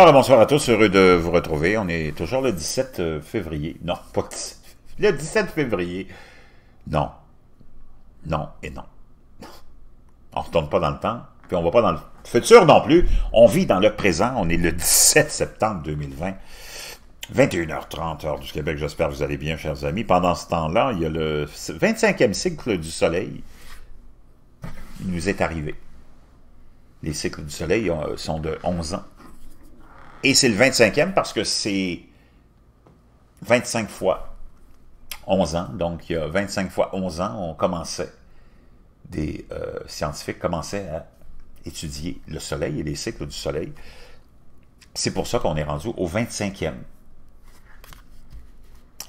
Alors, bonsoir à tous, heureux de vous retrouver. On est toujours le 17 euh, février. Non, pas le 17 février. Non. Non et non. On ne retourne pas dans le temps, puis on ne va pas dans le futur non plus. On vit dans le présent. On est le 17 septembre 2020. 21h30, heure du Québec. J'espère que vous allez bien, chers amis. Pendant ce temps-là, il y a le 25e cycle du Soleil. Il nous est arrivé. Les cycles du Soleil euh, sont de 11 ans. Et c'est le 25e parce que c'est 25 fois 11 ans. Donc, il y a 25 fois 11 ans, on commençait, des euh, scientifiques commençaient à étudier le Soleil et les cycles du Soleil. C'est pour ça qu'on est rendu au 25e.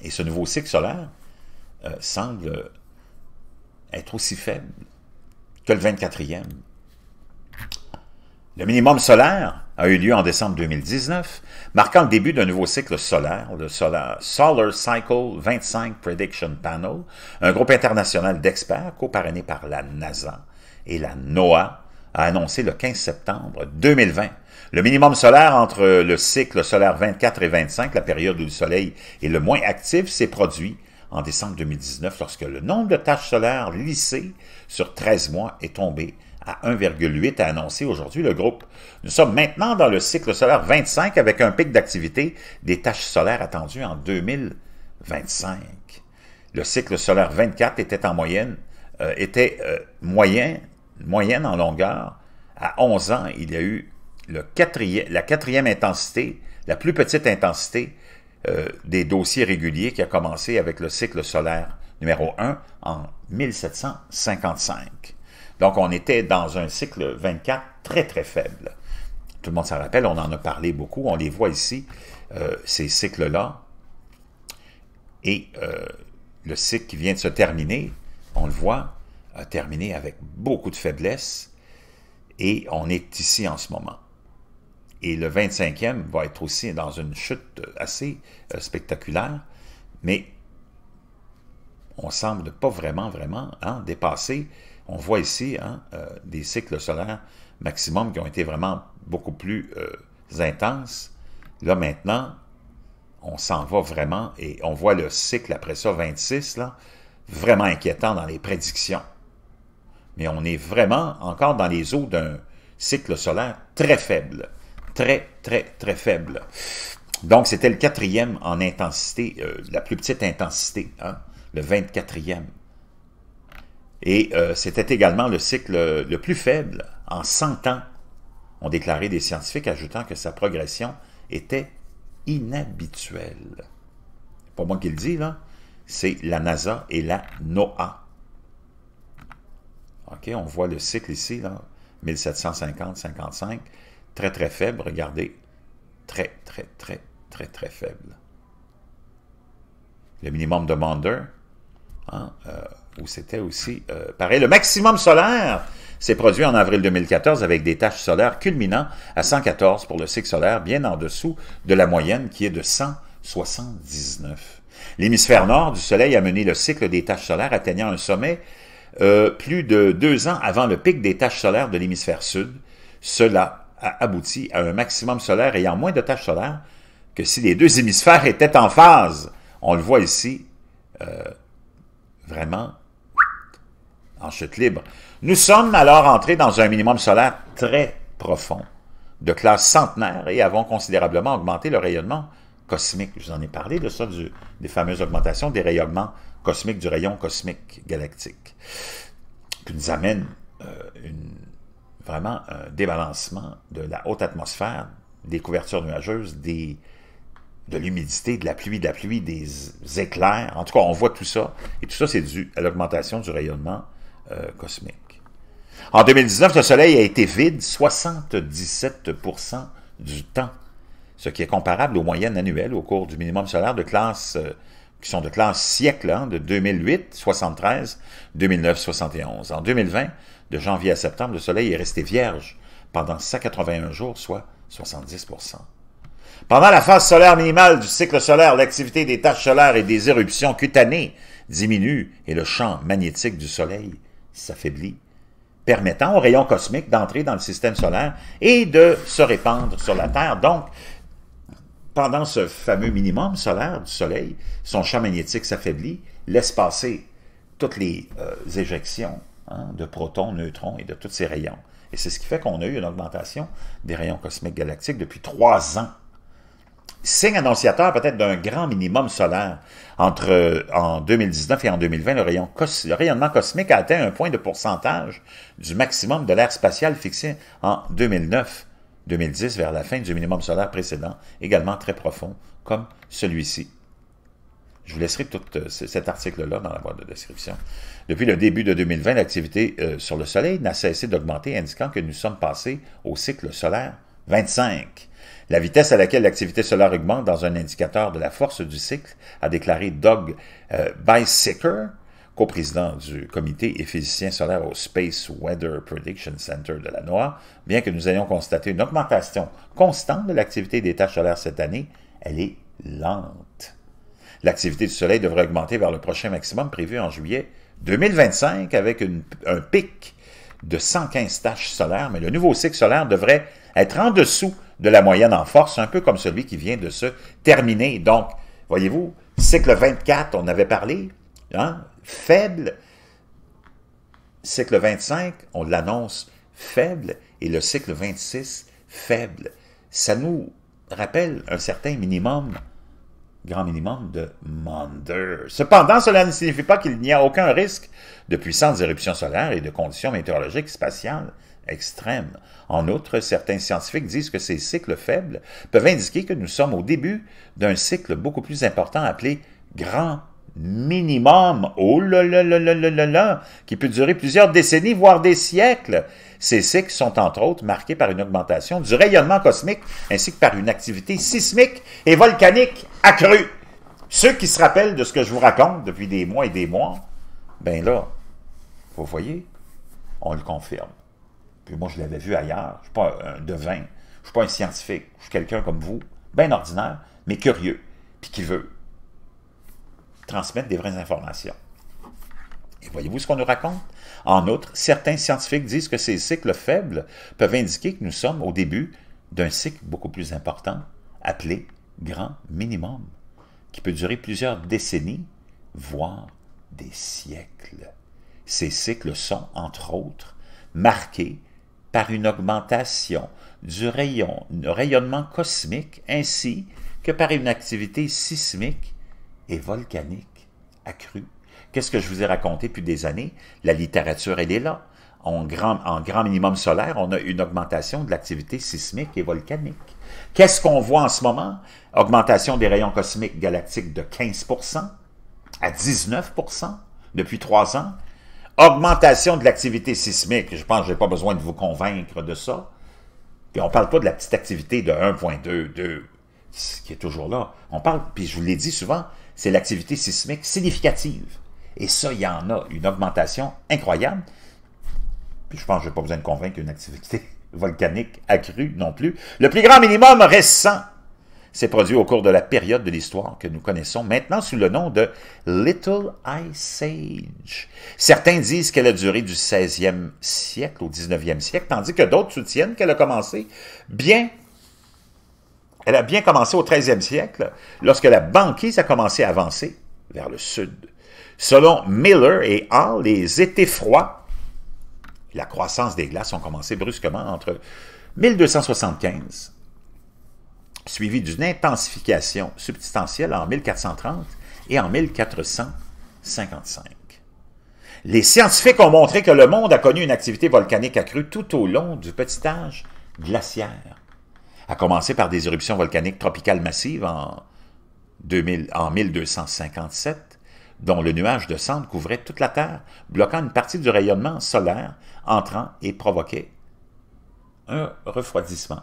Et ce nouveau cycle solaire euh, semble être aussi faible que le 24e. Le minimum solaire a eu lieu en décembre 2019, marquant le début d'un nouveau cycle solaire, le Solar, Cycle 25 Prediction Panel, un groupe international d'experts coparrainé par la NASA et la NOAA, a annoncé le 15 septembre 2020 le minimum solaire entre le cycle solaire 24 et 25, la période où le Soleil est le moins actif, s'est produit en décembre 2019 lorsque le nombre de taches solaires lissées sur 13 mois est tombé à 1,8 a annoncé aujourd'hui le groupe. Nous sommes maintenant dans le cycle solaire 25 avec un pic d'activité des tâches solaires attendues en 2025. Le cycle solaire 24 était en moyenne, euh, était euh, moyen, moyenne en longueur. À 11 ans, il y a eu le quatrième, la quatrième intensité, la plus petite intensité euh, des dossiers réguliers qui a commencé avec le cycle solaire numéro 1 en 1755. Donc, on était dans un cycle 24 très, très faible. Tout le monde s'en rappelle, on en a parlé beaucoup, on les voit ici, euh, ces cycles-là. Et euh, le cycle qui vient de se terminer, on le voit, a terminé avec beaucoup de faiblesse. Et on est ici en ce moment. Et le 25e va être aussi dans une chute assez euh, spectaculaire, mais on semble pas vraiment, vraiment hein, dépasser on voit ici hein, euh, des cycles solaires maximum qui ont été vraiment beaucoup plus euh, intenses. Là, maintenant, on s'en va vraiment et on voit le cycle après ça, 26, là, vraiment inquiétant dans les prédictions. Mais on est vraiment encore dans les eaux d'un cycle solaire très faible. Très, très, très faible. Donc, c'était le quatrième en intensité, euh, la plus petite intensité, hein, le 24e. Et euh, c'était également le cycle le plus faible en 100 ans, ont déclaré des scientifiques, ajoutant que sa progression était inhabituelle. Pas moi qui le dis, là. C'est la NASA et la NOAA. OK, on voit le cycle ici, là. 1750-55. Très, très faible, regardez. Très, très, très, très, très faible. Le minimum de hein, euh, où c'était aussi euh, pareil. Le maximum solaire s'est produit en avril 2014 avec des tâches solaires culminant à 114 pour le cycle solaire, bien en dessous de la moyenne qui est de 179. L'hémisphère nord du Soleil a mené le cycle des tâches solaires atteignant un sommet euh, plus de deux ans avant le pic des tâches solaires de l'hémisphère sud. Cela a abouti à un maximum solaire ayant moins de tâches solaires que si les deux hémisphères étaient en phase. On le voit ici, euh, vraiment en chute libre. Nous sommes alors entrés dans un minimum solaire très profond, de classe centenaire, et avons considérablement augmenté le rayonnement cosmique. Je vous en ai parlé de ça, du, des fameuses augmentations des rayonnements cosmiques, du rayon cosmique galactique, qui nous amène euh, une, vraiment un débalancement de la haute atmosphère, des couvertures nuageuses, des, de l'humidité, de la pluie, de la pluie, des éclairs. En tout cas, on voit tout ça. Et tout ça, c'est dû à l'augmentation du rayonnement euh, cosmique. En 2019, le Soleil a été vide 77 du temps, ce qui est comparable aux moyennes annuelles au cours du minimum solaire de classe, euh, qui sont de classe siècle, hein, de 2008, 73, 2009, 71. En 2020, de janvier à septembre, le Soleil est resté vierge pendant 181 jours, soit 70 Pendant la phase solaire minimale du cycle solaire, l'activité des taches solaires et des éruptions cutanées diminue et le champ magnétique du Soleil s'affaiblit, permettant aux rayons cosmiques d'entrer dans le système solaire et de se répandre sur la Terre. Donc, pendant ce fameux minimum solaire du Soleil, son champ magnétique s'affaiblit, laisse passer toutes les euh, éjections hein, de protons, neutrons et de tous ces rayons. Et c'est ce qui fait qu'on a eu une augmentation des rayons cosmiques galactiques depuis trois ans signe annonciateur peut-être d'un grand minimum solaire. Entre euh, en 2019 et en 2020, le, rayon rayonnement cosmique a atteint un point de pourcentage du maximum de l'air spatial fixé en 2009. 2010 vers la fin du minimum solaire précédent, également très profond, comme celui-ci. Je vous laisserai tout euh, cet article-là dans la boîte de description. Depuis le début de 2020, l'activité euh, sur le Soleil n'a cessé d'augmenter, indiquant que nous sommes passés au cycle solaire 25. La vitesse à laquelle l'activité solaire augmente dans un indicateur de la force du cycle, a déclaré Doug euh, coprésident président du comité et physicien solaire au Space Weather Prediction Center de la NOAA, bien que nous ayons constaté une augmentation constante de l'activité des tâches solaires cette année, elle est lente. L'activité du Soleil devrait augmenter vers le prochain maximum prévu en juillet 2025 avec un pic de 115 tâches solaires, mais le nouveau cycle solaire devrait être en dessous de la moyenne en force, un peu comme celui qui vient de se terminer. Donc, voyez-vous, cycle 24, on avait parlé, hein, faible. Cycle 25, on l'annonce faible, et le cycle 26, faible. Ça nous rappelle un certain minimum, grand minimum de Mander. Cependant, cela ne signifie pas qu'il n'y a aucun risque de puissantes éruptions solaires et de conditions météorologiques spatiales extrême. En outre, certains scientifiques disent que ces cycles faibles peuvent indiquer que nous sommes au début d'un cycle beaucoup plus important appelé grand minimum, oh là qui peut durer plusieurs décennies, voire des siècles. Ces cycles sont entre autres marqués par une augmentation du rayonnement cosmique ainsi que par une activité sismique et volcanique accrue. Ceux qui se rappellent de ce que je vous raconte depuis des mois et des mois, ben là, vous voyez, on le confirme moi, je l'avais vu ailleurs. Je ne suis pas un devin. Je ne suis pas un scientifique. Je suis quelqu'un comme vous, bien ordinaire, mais curieux, puis qui veut transmettre des vraies informations. Et voyez-vous ce qu'on nous raconte? En outre, certains scientifiques disent que ces cycles faibles peuvent indiquer que nous sommes au début d'un cycle beaucoup plus important, appelé grand minimum, qui peut durer plusieurs décennies, voire des siècles. Ces cycles sont, entre autres, marqués par une augmentation du rayon, rayonnement cosmique ainsi que par une activité sismique et volcanique accrue. Qu'est-ce que je vous ai raconté depuis des années? La littérature, elle est là. En grand, en grand minimum solaire, on a une augmentation de l'activité sismique et volcanique. Qu'est-ce qu'on voit en ce moment? Augmentation des rayons cosmiques galactiques de 15 à 19 depuis trois ans augmentation de l'activité sismique. Je pense que je n'ai pas besoin de vous convaincre de ça. Puis on ne parle pas de la petite activité de 1.2, qui est toujours là. On parle, puis je vous l'ai dit souvent, c'est l'activité sismique significative. Et ça, il y en a, une augmentation incroyable. Puis je pense que je n'ai pas besoin de convaincre une activité volcanique accrue non plus. Le plus grand minimum récent s'est produit au cours de la période de l'histoire que nous connaissons maintenant sous le nom de Little Ice Age. Certains disent qu'elle a duré du 16e siècle au 19e siècle, tandis que d'autres soutiennent qu'elle a commencé bien elle a bien commencé au 13e siècle, lorsque la banquise a commencé à avancer vers le sud. Selon Miller et Hall, les étés froids, la croissance des glaces ont commencé brusquement entre 1275 suivi d'une intensification substantielle en 1430 et en 1455. Les scientifiques ont montré que le monde a connu une activité volcanique accrue tout au long du petit âge glaciaire, à commencer par des éruptions volcaniques tropicales massives en, en 1257, dont le nuage de cendres couvrait toute la Terre, bloquant une partie du rayonnement solaire entrant et provoquant un refroidissement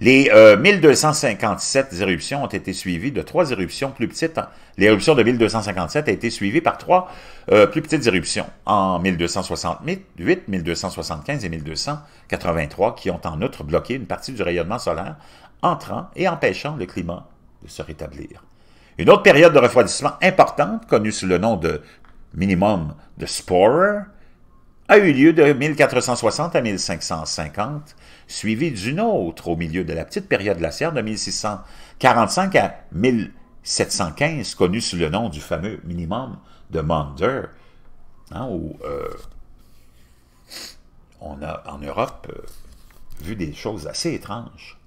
les 1257 euh, éruptions ont été suivies de trois éruptions plus petites. L'éruption de 1257 a été suivie par trois euh, plus petites éruptions en 1268, 1275 et 1283 qui ont en outre bloqué une partie du rayonnement solaire, entrant et empêchant le climat de se rétablir. Une autre période de refroidissement importante, connue sous le nom de minimum de Sporer, a eu lieu de 1460 à 1550, suivi d'une autre au milieu de la petite période glaciaire de 1645 à 1715, connue sous le nom du fameux minimum de Maunder, hein, où euh, on a en Europe euh, vu des choses assez étranges.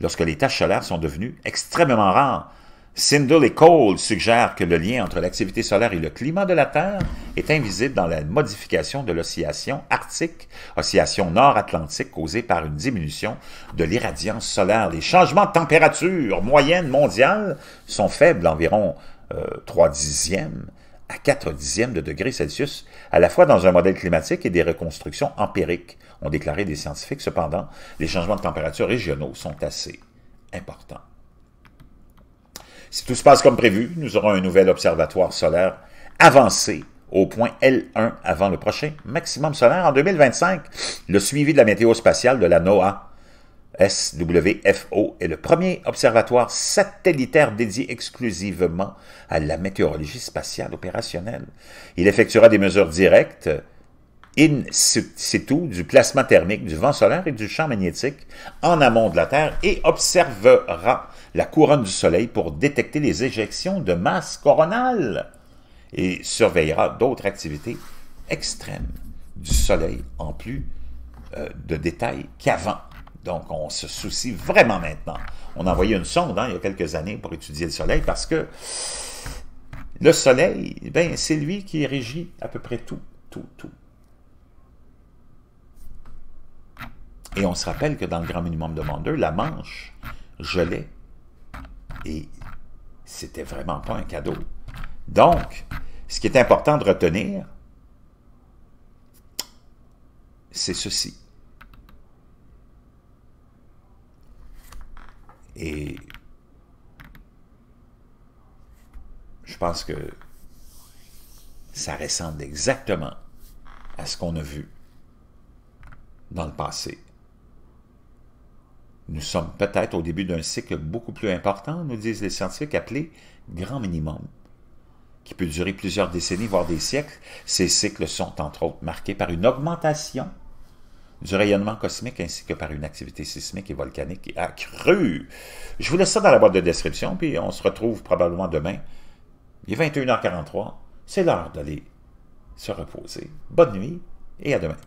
Lorsque les taches solaires sont devenues extrêmement rares, Sindel et Cole suggèrent que le lien entre l'activité solaire et le climat de la Terre est invisible dans la modification de l'oscillation arctique, oscillation nord-atlantique causée par une diminution de l'irradiance solaire. Les changements de température moyenne mondiale sont faibles, environ 3 euh, dixièmes à 4 dixièmes de degrés Celsius, à la fois dans un modèle climatique et des reconstructions empiriques, ont déclaré des scientifiques. Cependant, les changements de température régionaux sont assez importants. Si tout se passe comme prévu, nous aurons un nouvel observatoire solaire avancé au point L1 avant le prochain maximum solaire en 2025. Le suivi de la météo spatiale de la NOAA SWFO est le premier observatoire satellitaire dédié exclusivement à la météorologie spatiale opérationnelle. Il effectuera des mesures directes in situ du plasma thermique du vent solaire et du champ magnétique en amont de la Terre et observera la couronne du Soleil pour détecter les éjections de masse coronale et surveillera d'autres activités extrêmes du Soleil en plus euh, de détails qu'avant. Donc, on se soucie vraiment maintenant. On a envoyé une sonde hein, il y a quelques années pour étudier le Soleil parce que le Soleil, ben, c'est lui qui régit à peu près tout, tout, tout. Et on se rappelle que dans le Grand Minimum de monde, la Manche gelait et c'était vraiment pas un cadeau. Donc, ce qui est important de retenir, c'est ceci. Et je pense que ça ressemble exactement à ce qu'on a vu dans le passé nous sommes peut-être au début d'un cycle beaucoup plus important, nous disent les scientifiques, appelé grand minimum, qui peut durer plusieurs décennies, voire des siècles. Ces cycles sont entre autres marqués par une augmentation du rayonnement cosmique ainsi que par une activité sismique et volcanique accrue. Je vous laisse ça dans la boîte de description, puis on se retrouve probablement demain. Il est 21h43, c'est l'heure d'aller se reposer. Bonne nuit et à demain.